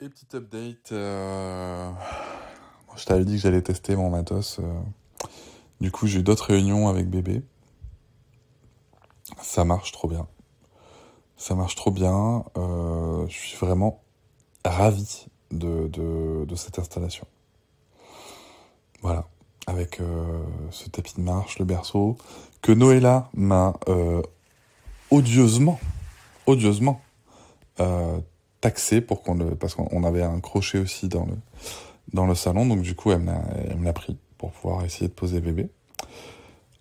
Et petit update. Euh, je t'avais dit que j'allais tester mon matos. Euh. Du coup, j'ai eu d'autres réunions avec bébé. Ça marche trop bien. Ça marche trop bien. Euh, je suis vraiment ravi de, de, cette installation. Voilà. Avec ce tapis de marche, le berceau, que Noëlla m'a odieusement, odieusement taxé pour qu'on le, parce qu'on avait un crochet aussi dans le, dans le salon. Donc, du coup, elle me l'a pris pour pouvoir essayer de poser bébé.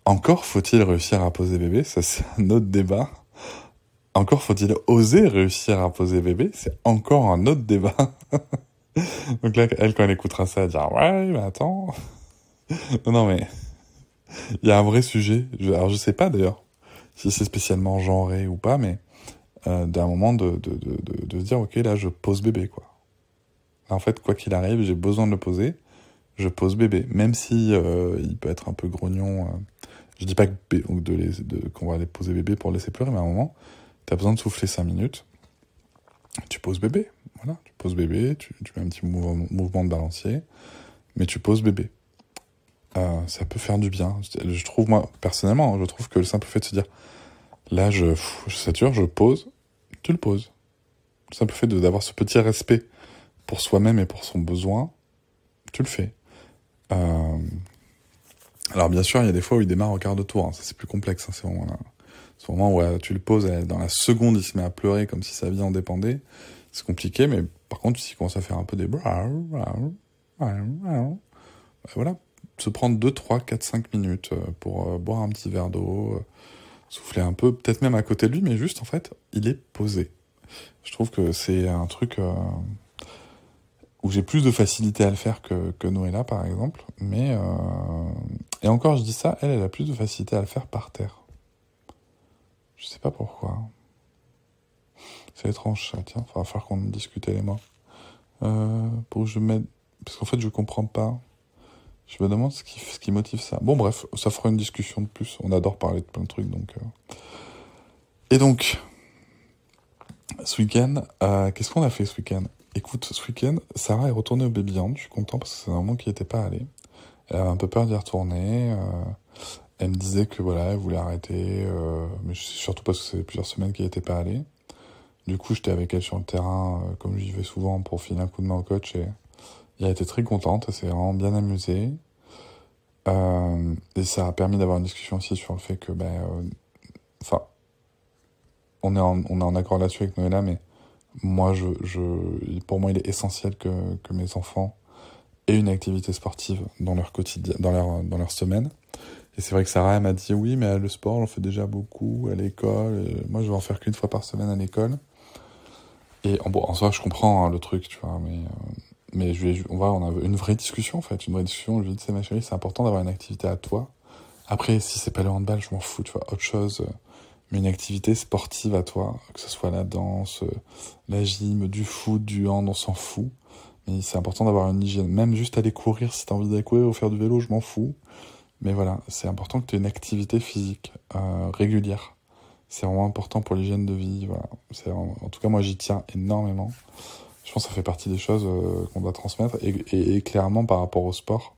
Encore faut-il réussir à poser bébé. Ça, c'est un autre débat. Encore faut-il oser réussir à poser bébé. C'est encore un autre débat. Donc là, elle, quand elle écoutera ça, elle dira Ouais, mais attends. non, non, mais il y a un vrai sujet. Alors, je sais pas d'ailleurs si c'est spécialement genré ou pas, mais euh, d'un moment de, de, de, de, se dire, ok, là, je pose bébé, quoi. en fait, quoi qu'il arrive, j'ai besoin de le poser, je pose bébé. Même si euh, il peut être un peu grognon, euh, je dis pas que qu'on va aller poser bébé pour laisser pleurer, mais à un moment, tu as besoin de souffler 5 minutes, tu poses bébé, voilà, tu poses bébé, tu, tu fais un petit mouvement, de balancier, mais tu poses bébé. ça peut faire du bien. Je trouve, moi, personnellement, hein, je trouve que le simple fait de se dire Là, je, je sature, je pose, tu le poses. Le simple fait d'avoir ce petit respect pour soi-même et pour son besoin, tu le fais. Euh, alors bien sûr, il y a des fois où il démarre au quart de tour, hein. ça c'est plus complexe. Hein. c'est vraiment, là... ce moment où tu le poses, dans la seconde, il se met à pleurer comme si sa vie en dépendait. C'est compliqué, mais par contre, s'il commence à faire un peu des... Voilà, se prendre 2, 3, 4, 5 minutes euh, pour euh, boire un petit verre d'eau, souffler un peu, peut-être même à côté de lui, mais juste en fait, il est posé. Je trouve que c'est un truc euh, où j'ai plus de facilité à le faire que, que par exemple. Mais euh, et encore, je dis ça, elle, elle a plus de facilité à le faire par terre. Je sais pas pourquoi. C'est étrange, ça. Tiens, il va falloir qu'on discute, les et euh, pour que je mette... Parce qu'en fait, je comprends pas. Je me demande ce qui, ce qui motive ça. Bon, bref, ça fera une discussion de plus. On adore parler de plein de trucs, donc. Euh. Et donc, ce week-end, euh, qu'est-ce qu'on a fait ce week-end Écoute, ce week-end, Sarah est retournée au Baby Je suis content parce que c'est un moment qui n'était pas allé. Elle avait un peu peur d'y retourner. Euh. elle me disait que voilà, elle voulait arrêter, mais surtout parce que c'est plusieurs semaines qu'elle n'était pas allée. Du coup, j'étais avec elle sur le terrain, comme j'y vais souvent, pour filer un coup de main au coach et et a été très contente, elle s'est vraiment bien amusée. Euh, et ça a permis d'avoir une discussion aussi sur le fait que, ben, enfin, on, est on est en accord là-dessus avec Noëlla, mais moi, je, je, pour moi, il est essentiel que, que mes enfants aient une activité sportive dans leur quotidien, dans leur, dans leur semaine. Et c'est vrai que Sarah, elle m'a dit, oui, mais le sport, on fait déjà beaucoup à l'école. Moi, je vais en faire qu'une fois par semaine à l'école. Et en, bon, en soi, je comprends hein, le truc, tu vois, mais... Euh, mais je vais, on va, on a une vraie discussion en fait, une vraie discussion. Je lui ai c'est ma chérie, c'est important d'avoir une activité à toi. Après, si c'est pas le handball, je m'en fous, tu vois, autre chose. Euh, mais une activité sportive à toi, que ce soit la danse, euh, la gym, du foot, du hand, on s'en fout. Mais c'est important d'avoir une hygiène. Même juste aller courir, si t'as envie d'aller courir ou faire du vélo, je m'en fous. Mais voilà, c'est important que tu aies une activité physique euh, régulière. C'est vraiment important pour l'hygiène de vie. Voilà. En tout cas, moi, j'y tiens énormément. Je pense que ça fait partie des choses euh, qu'on doit transmettre. Et, clairement, par rapport au sport,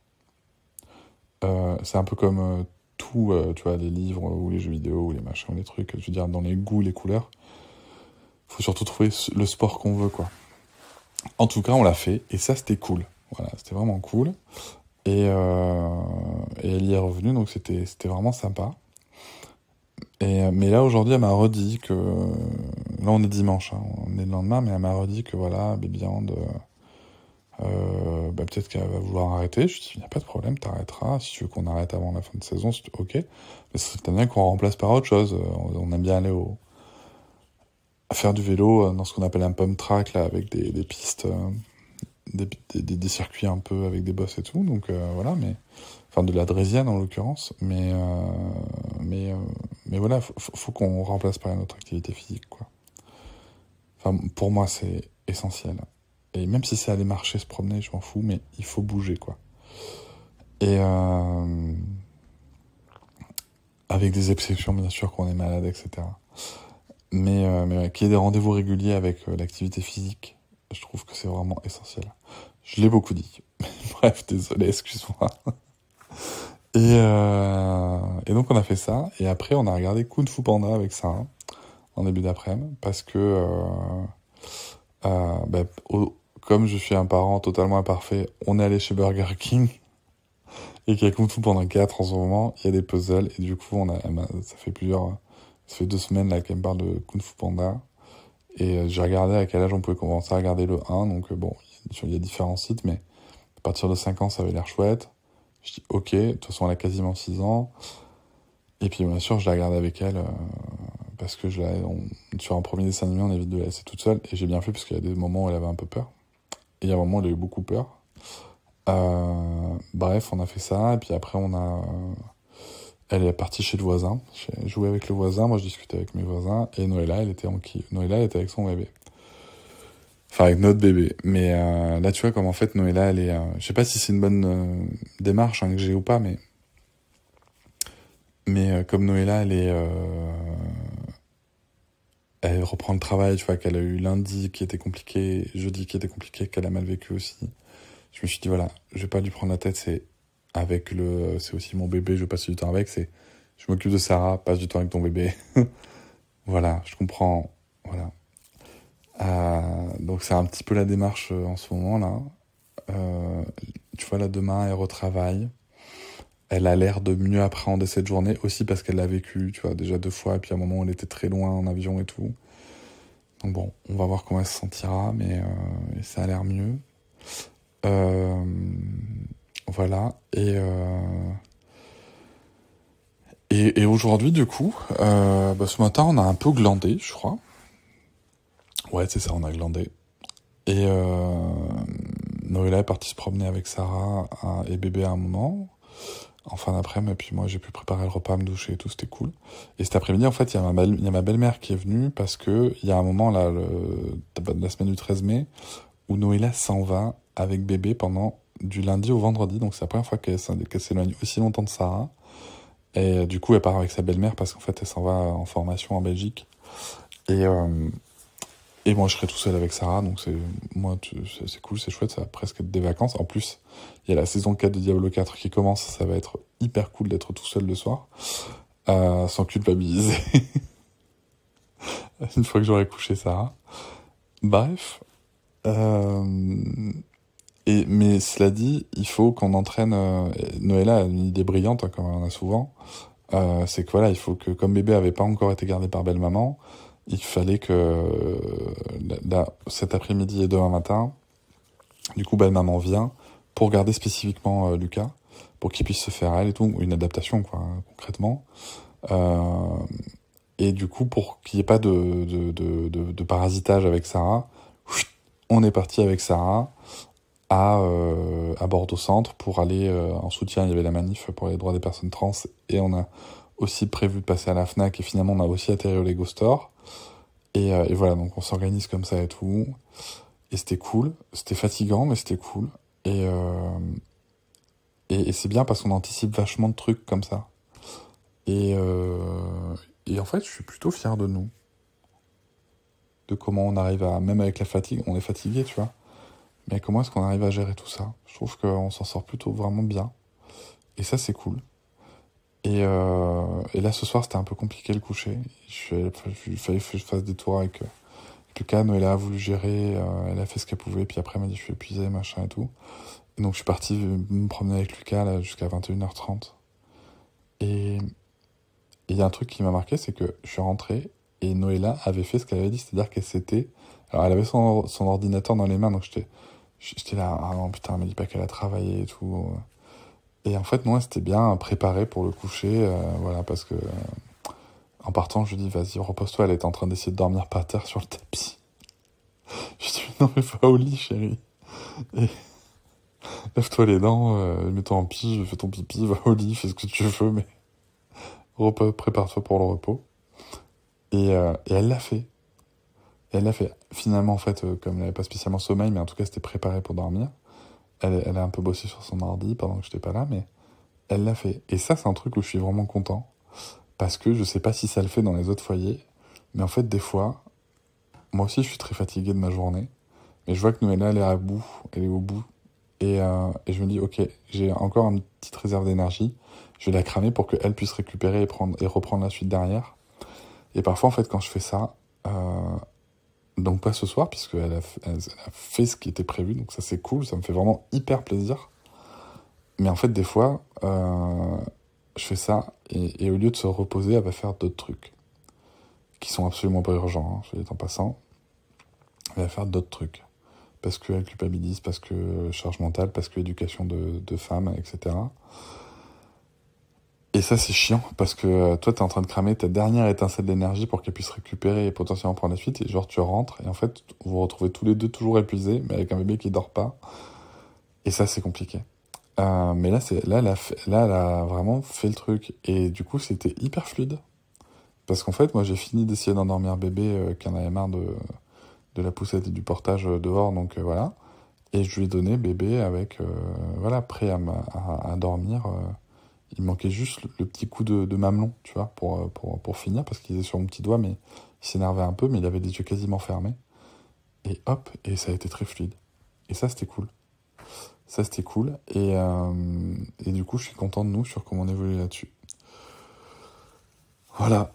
euh, c'est un peu comme euh, tout, tu vois, les livres ou les jeux vidéo ou les machins ou les trucs. Je veux dire, dans les goûts, les couleurs, Il faut surtout trouver le sport qu'on veut, quoi. En tout cas, on l'a fait et ça, c'était cool. Voilà, c'était vraiment cool. Et, et, elle y est revenue, donc c'était vraiment sympa. Euh, mais là, aujourd'hui, elle m'a redit que. Là, on est dimanche, hein, on est le lendemain, mais elle m'a redit que voilà, Baby Hand, euh, euh bah, peut-être qu'elle va vouloir arrêter. Je lui ai dit, il n'y a pas de problème, t'arrêteras. Si tu veux qu'on arrête avant la fin de saison, c'est ok. Mais c'est bien qu'on remplace par autre chose. Euh, on, aime bien aller au. faire du vélo dans ce qu'on appelle un pump track, là, avec des, pistes, des, circuits un peu avec des bosses et tout. Donc voilà, mais enfin de la Drésienne en l'occurrence, mais, euh, mais, euh, mais voilà, faut, faut qu'on remplace par une autre activité physique, quoi. Enfin, pour moi, c'est essentiel. Et même si c'est aller marcher, se promener, je m'en fous, mais il faut bouger, quoi. Et euh, avec des exceptions, bien sûr, qu'on est malade, etc. Mais, mais qu'il y ait des rendez-vous réguliers avec l'activité physique, je trouve que c'est vraiment essentiel. Je l'ai beaucoup dit. Bref, désolé, excuse-moi. Euh, et, donc on a fait ça. Et après, on a regardé Kung Fu Panda avec ça hein, en début d'après-midi parce que, euh, euh, ben, comme je suis un parent totalement imparfait, on est allé chez Burger King et qu'il y a Kung Fu Panda 4 en ce moment. Il y a des puzzles et du coup, on a, eh ben, ça fait plusieurs, ça fait deux semaines là qu'elle me parle de Kung Fu Panda. Et j'ai regardé à quel âge on pouvait commencer à regarder le 1. Donc bon, il y a différents sites, mais à partir de 5 ans, ça avait l'air chouette. Je dis ok, de toute façon elle a quasiment 6 ans. Et puis bien sûr je la garde avec elle euh, parce que je la, sur un premier dessin animé on évite de la laisser toute seule et j'ai bien fait parce qu'il y a des moments où elle avait un peu peur. Et il y a un moment où elle a eu beaucoup peur. Euh, bref, on a fait ça et puis après on a... Euh, elle est partie chez le voisin. J'ai joué avec le voisin, moi je discutais avec mes voisins et Noëlla elle était en elle était avec son bébé. Enfin, avec notre bébé. Mais euh, là, tu vois, comme en fait, Noëlla, elle est. Euh, je sais pas si c'est une bonne euh, démarche hein, que j'ai ou pas, mais. Mais comme Noëlla, elle est. Elle reprend le travail, tu vois, qu'elle a eu lundi qui était compliqué, jeudi qui était compliqué, qu'elle a mal vécu aussi. Je me suis dit, voilà, je vais pas lui prendre la tête, c'est avec le. C'est aussi mon bébé, je passe du temps avec, c'est. Je m'occupe de Sarah, passe du temps avec ton bébé. voilà, je comprends. Voilà. Euh, donc c'est un petit peu la démarche euh, en ce moment là. Euh, tu vois, là demain, elle retravaille elle a l'air de mieux appréhender cette journée aussi parce qu'elle l'a vécu, tu vois, déjà deux fois, et puis à un moment, elle était très loin en avion et tout. Donc bon, on va voir comment elle se sentira, mais ça a l'air mieux. voilà, et, et, aujourd'hui, du coup, bah, ce matin, on a un peu glandé, je crois. Ouais, c'est ça, on a glandé. Et euh, Noëlla est partie se promener avec Sarah hein, et bébé à un moment, en fin d'après-midi, et puis moi j'ai pu préparer le repas, me doucher et tout, c'était cool. Et cet après-midi, en fait, il y a ma, belle-mère qui est venue parce que il y a un moment, là, le, bah, la semaine du 13 mai, où Noëlla s'en va avec bébé pendant du lundi au vendredi, donc c'est la première fois qu'elle s'éloigne aussi longtemps de Sarah. Et du coup, elle part avec sa belle-mère parce qu'en fait, elle s'en va en formation en Belgique. Et, euh, et moi, je serai tout seul avec Sarah, donc c'est moi, c'est cool, c'est chouette, ça va presque être des vacances. En plus, il y a la saison 4 de Diablo 4 qui commence, ça va être hyper cool d'être tout seul le soir, euh, sans culpabiliser. Une fois que j'aurai couché Sarah. Bref. Euh, et, mais cela dit, il faut qu'on entraîne. Euh, Noëlla a une idée brillante, hein, comme on en a souvent. Euh, c'est que voilà, il faut que, comme bébé avait pas encore été gardé par belle-maman, il fallait que cet après-midi et demain matin, du coup, belle maman vient pour garder spécifiquement euh, Lucas, pour qu'il puisse se faire elle et tout, une adaptation quoi, hein, concrètement. Euh, et du coup, pour qu'il n'y ait pas de, de, de, parasitage avec Sarah, on est parti avec Sarah à, euh, à Bordeaux Centre pour aller en soutien. Il y avait la manif pour les droits des personnes trans et on a aussi prévu de passer à la FNAC et finalement on a aussi atterri au Lego Store. Euh, et, voilà, donc on s'organise comme ça et tout. Et c'était cool, c'était fatigant mais c'était cool. Et, euh, et, c'est bien parce qu'on anticipe vachement de trucs comme ça. Et, euh, et en fait je suis plutôt fier de nous. De comment on arrive à, même avec la fatigue, on est fatigué tu vois. Mais comment est-ce qu'on arrive à gérer tout ça Je trouve qu'on s'en sort plutôt vraiment bien. Et ça c'est cool. Et, euh, et, là, ce soir, c'était un peu compliqué le coucher. Je, il fallait que je fasse des tours avec, euh, Lucas, Noëlla Elle a voulu gérer, euh, elle a fait ce qu'elle pouvait. Puis après, elle m'a dit, je suis épuisé, machin et tout. Et donc, je suis parti me promener avec Lucas jusqu'à 21h30. Et il y a un truc qui m'a marqué, c'est que je suis rentré et Noëlla avait fait ce qu'elle avait dit, c'est-à-dire qu'elle s'était... Alors, elle avait son, son ordinateur dans les mains, donc j'étais là, ah non, putain, elle m'a dit pas qu'elle a travaillé et tout. Et en fait, moi, c'était bien préparé pour le coucher, euh, voilà, parce que euh, en partant, je lui dis, vas-y, repose-toi, elle était en train d'essayer de dormir par terre sur le tapis. je dis, non, mais va au lit, chérie. lève-toi les dents, euh, mets-toi en pige, fais ton pipi, va au lit, fais ce que tu veux, mais prépare-toi pour le repos. Et, elle l'a fait. elle l'a fait. Finalement, en fait, comme elle n'avait pas spécialement sommeil, mais en tout cas, c'était préparé pour dormir. Elle, a un peu bossé sur son mardi pendant que j'étais pas là, mais elle l'a fait. Et ça, c'est un truc où je suis vraiment content. Parce que je sais pas si ça le fait dans les autres foyers. Mais en fait, des fois, moi aussi, je suis très fatigué de ma journée. Mais je vois que Noëlla, elle est à bout. Elle est au bout. Et, euh, et je me dis, OK, j'ai encore une petite réserve d'énergie. Je vais la cramer pour qu'elle puisse récupérer et, prendre, et reprendre la suite derrière. Et parfois, en fait, quand je fais ça, euh, donc pas ce soir, puisqu'elle a, elle a fait ce qui était prévu, donc ça c'est cool, ça me fait vraiment hyper plaisir. Mais en fait, des fois, euh, je fais ça, et, au lieu de se reposer, elle va faire d'autres trucs, qui sont absolument pas urgents, hein, je dire en passant. Elle va faire d'autres trucs, parce qu'elle culpabilise, parce que charge mentale, parce que éducation de femmes, etc. Et ça, c'est chiant parce que euh, toi, t'es en train de cramer ta dernière étincelle d'énergie pour qu'elle puisse récupérer et potentiellement prendre la suite. Et genre, tu rentres et en fait, vous vous retrouvez tous les deux toujours épuisés, mais avec un bébé qui dort pas. Et ça, c'est compliqué. Euh, mais là, c'est là, là, elle a vraiment fait le truc. Et du coup, c'était hyper fluide. Parce qu'en fait, moi, j'ai fini d'essayer d'endormir bébé euh, qui en avait marre de, de la poussette et du portage euh, dehors. Donc voilà. Et je lui ai donné bébé avec, voilà, prêt à, à, à dormir. Il manquait juste le, petit coup de, mamelon, tu vois, pour, euh, pour, pour finir, parce qu'il était sur mon petit doigt, mais il s'énervait un peu, mais il avait les yeux quasiment fermés. Et hop, et ça a été très fluide. Et ça, c'était cool. Ça, c'était cool. Et, euh, et du coup, je suis content de nous sur comment on évolue là-dessus. Voilà.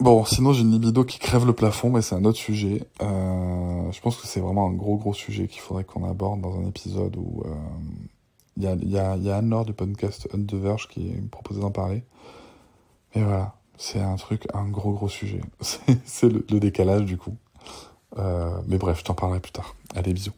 Bon, sinon j'ai une libido qui crève le plafond, mais c'est un autre sujet. Euh, je pense que c'est vraiment un gros gros sujet qu'il faudrait qu'on aborde dans un épisode où, il y a, y, y a Anne-Laure du podcast Un the Verge qui me proposait d'en parler. Mais voilà, c'est un truc, un gros gros sujet. C'est le, décalage du coup. Euh, mais bref, je t'en parlerai plus tard. Allez, bisous.